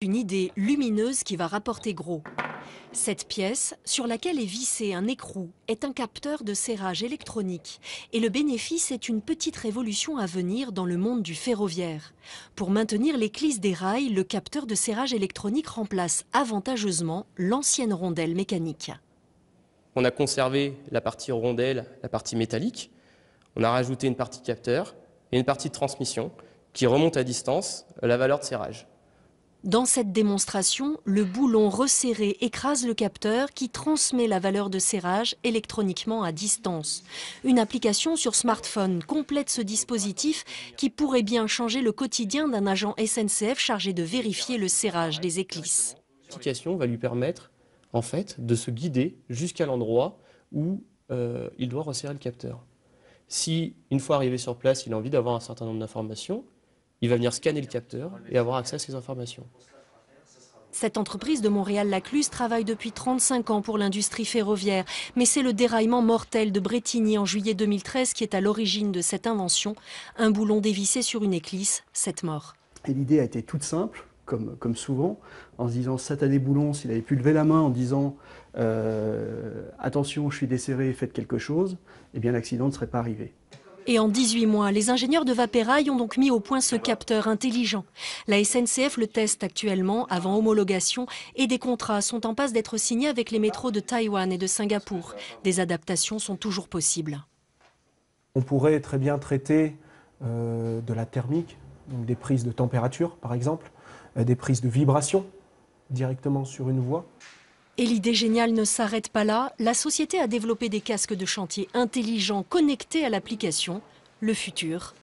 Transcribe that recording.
Une idée lumineuse qui va rapporter gros. Cette pièce, sur laquelle est vissé un écrou, est un capteur de serrage électronique et le bénéfice est une petite révolution à venir dans le monde du ferroviaire. Pour maintenir l'éclisse des rails, le capteur de serrage électronique remplace avantageusement l'ancienne rondelle mécanique. On a conservé la partie rondelle, la partie métallique, on a rajouté une partie capteur et une partie de transmission qui remonte à distance la valeur de serrage. Dans cette démonstration, le boulon resserré écrase le capteur qui transmet la valeur de serrage électroniquement à distance. Une application sur smartphone complète ce dispositif qui pourrait bien changer le quotidien d'un agent SNCF chargé de vérifier le serrage des éclisses. L'application va lui permettre en fait de se guider jusqu'à l'endroit où euh, il doit resserrer le capteur. Si une fois arrivé sur place, il a envie d'avoir un certain nombre d'informations, il va venir scanner le capteur et avoir accès à ces informations. Cette entreprise de Montréal-Lacluse travaille depuis 35 ans pour l'industrie ferroviaire, mais c'est le déraillement mortel de Bretigny en juillet 2013 qui est à l'origine de cette invention. Un boulon dévissé sur une éclisse, cette mort. Et l'idée a été toute simple, comme, comme souvent, en se disant satané boulon, s'il avait pu lever la main en disant euh, attention, je suis desserré, faites quelque chose, eh bien l'accident ne serait pas arrivé. Et en 18 mois, les ingénieurs de Vapérail ont donc mis au point ce capteur intelligent. La SNCF le teste actuellement avant homologation et des contrats sont en passe d'être signés avec les métros de Taïwan et de Singapour. Des adaptations sont toujours possibles. On pourrait très bien traiter euh, de la thermique, donc des prises de température par exemple, euh, des prises de vibration directement sur une voie. Et l'idée géniale ne s'arrête pas là. La société a développé des casques de chantier intelligents connectés à l'application. Le futur